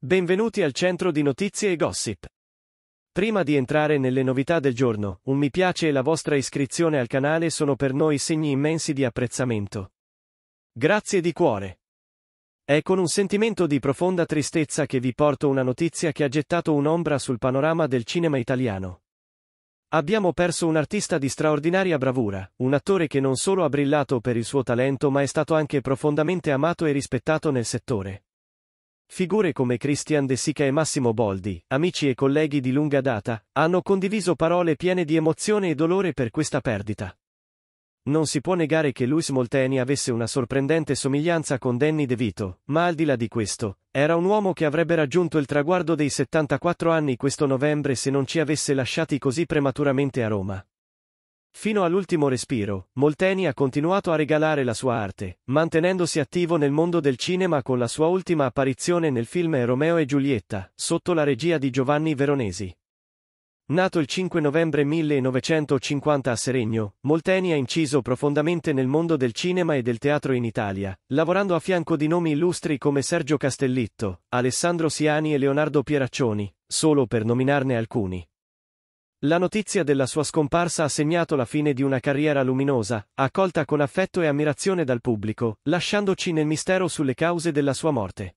Benvenuti al centro di notizie e gossip. Prima di entrare nelle novità del giorno, un mi piace e la vostra iscrizione al canale sono per noi segni immensi di apprezzamento. Grazie di cuore. È con un sentimento di profonda tristezza che vi porto una notizia che ha gettato un'ombra sul panorama del cinema italiano. Abbiamo perso un artista di straordinaria bravura, un attore che non solo ha brillato per il suo talento ma è stato anche profondamente amato e rispettato nel settore. Figure come Christian De Sica e Massimo Boldi, amici e colleghi di lunga data, hanno condiviso parole piene di emozione e dolore per questa perdita. Non si può negare che Luis Molteni avesse una sorprendente somiglianza con Danny DeVito, ma al di là di questo, era un uomo che avrebbe raggiunto il traguardo dei 74 anni questo novembre se non ci avesse lasciati così prematuramente a Roma. Fino all'ultimo respiro, Molteni ha continuato a regalare la sua arte, mantenendosi attivo nel mondo del cinema con la sua ultima apparizione nel film Romeo e Giulietta, sotto la regia di Giovanni Veronesi. Nato il 5 novembre 1950 a Seregno, Molteni ha inciso profondamente nel mondo del cinema e del teatro in Italia, lavorando a fianco di nomi illustri come Sergio Castellitto, Alessandro Siani e Leonardo Pieraccioni, solo per nominarne alcuni. La notizia della sua scomparsa ha segnato la fine di una carriera luminosa, accolta con affetto e ammirazione dal pubblico, lasciandoci nel mistero sulle cause della sua morte.